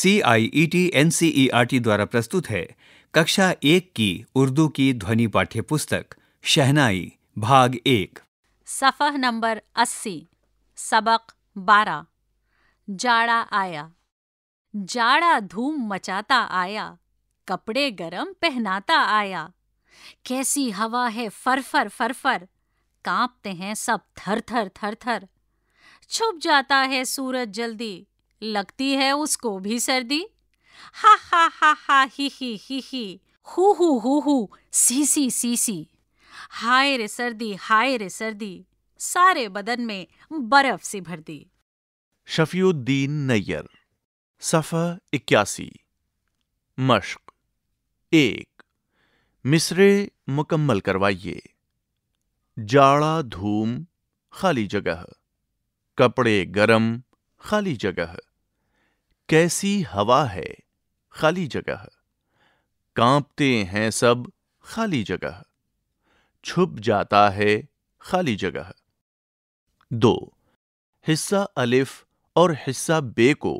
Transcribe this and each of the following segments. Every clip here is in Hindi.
C I E T N C E R T द्वारा प्रस्तुत है कक्षा एक की उर्दू की ध्वनि पाठ्य पुस्तक शहनाई भाग एक सफ़ह नंबर अस्सी सबक बारह जाड़ा आया जाड़ा धूम मचाता आया कपड़े गरम पहनाता आया कैसी हवा है फरफर फरफर कांपते हैं सब थर थर थर थर छुप जाता है सूरज जल्दी लगती है उसको भी सर्दी हा हा हा हा ही ही ही ही हु हु हु हु सी सी सी सी हाय रे सर्दी हाय रे सर्दी सारे बदन में बर्फ से भर दी शफीउद्दीन नैयर सफ़ा इक्यासी मश्क एक मिसरे मुकम्मल करवाइए जाड़ा धूम खाली जगह कपड़े गरम खाली जगह कैसी हवा है खाली जगह कांपते हैं सब खाली जगह छुप जाता है खाली जगह दो हिस्सा अलिफ और हिस्सा बे को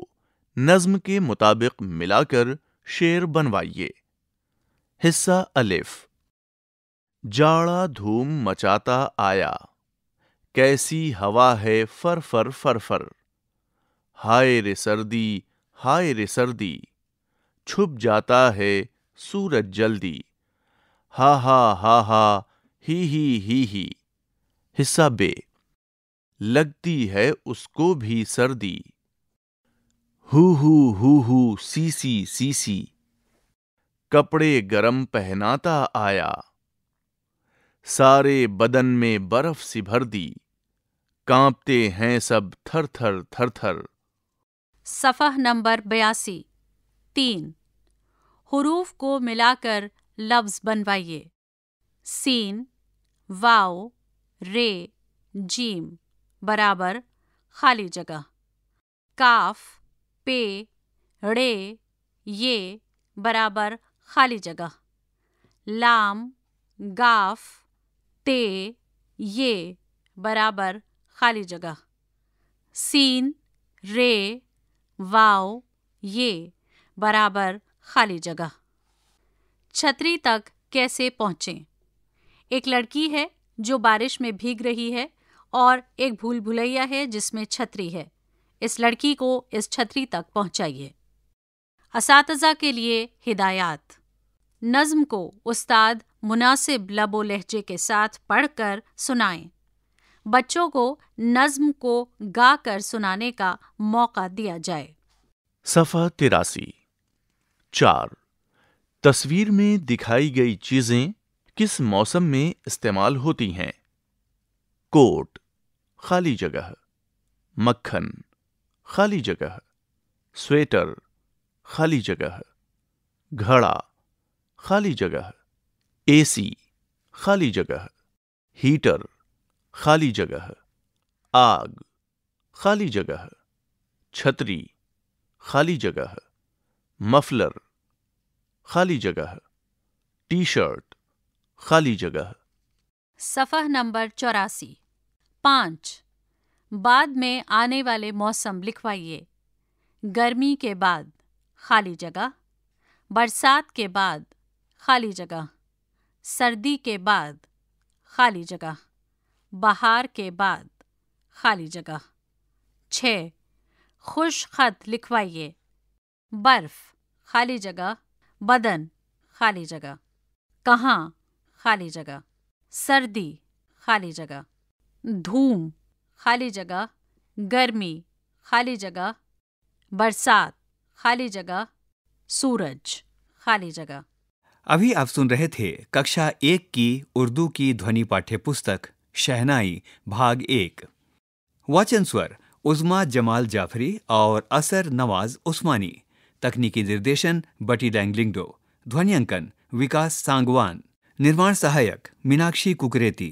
नज्म के मुताबिक मिलाकर शेर बनवाइए हिस्सा अलिफ जाड़ा धूम मचाता आया कैसी हवा है फर फर फर फर हाय रे सर्दी हाय रे सर्दी छुप जाता है सूरज जल्दी हा हा हा हा ही ही ही ही हिस्सा बे लगती है उसको भी सर्दी हु हु हु हु सी सी सी सी कपड़े गरम पहनाता आया सारे बदन में बर्फ सी भर दी कांपते हैं सब थर थर थर थर सफ़ह नंबर बयासी तीन हरूफ को मिलाकर लफ्ज़ बनवाइए सीन वाओ रे जीम बराबर खाली जगह काफ पे रे ये बराबर खाली जगह लाम गाफ ते ये बराबर खाली जगह सीन रे वाओ ये बराबर खाली जगह छतरी तक कैसे पहुंचे एक लड़की है जो बारिश में भीग रही है और एक भूल भुलैया है जिसमें छतरी है इस लड़की को इस छतरी तक पहुंचाइए इस के लिए हिदायत नज्म को उस्ताद मुनासिब लबो लहजे के साथ पढ़कर सुनाएं बच्चों को नज्म को गाकर सुनाने का मौका दिया जाए सफ़ा तिरासी चार तस्वीर में दिखाई गई चीजें किस मौसम में इस्तेमाल होती हैं कोट खाली जगह मक्खन खाली जगह स्वेटर खाली जगह घड़ा खाली जगह एसी खाली जगह हीटर खाली जगह आग खाली जगह छतरी खाली जगह मफलर खाली जगह टी शर्ट खाली जगह सफ़ह नंबर चौरासी पाँच बाद में आने वाले मौसम लिखवाइए गर्मी के बाद खाली जगह बरसात के बाद खाली जगह सर्दी के बाद खाली जगह बहार के बाद खाली जगह छ खुश खत लिखवाइए बर्फ खाली जगह बदन खाली जगह कहाँ खाली जगह सर्दी खाली जगह धूम खाली जगह गर्मी खाली जगह बरसात खाली जगह सूरज खाली जगह अभी आप सुन रहे थे कक्षा एक की उर्दू की ध्वनि पाठ्य पुस्तक शहनाई भाग एक वाचन स्वर उजमा जमाल जाफरी और असर नवाज उस्मानी तकनीकी निर्देशन बटी डैंगलिंगडो ध्वनियांकन विकास सांगवान निर्माण सहायक मीनाक्षी कुकरेती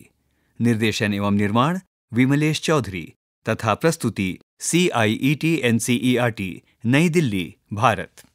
निर्देशन एवं निर्माण विमलेश चौधरी तथा प्रस्तुति C I E T N C E R T New Delhi Bharat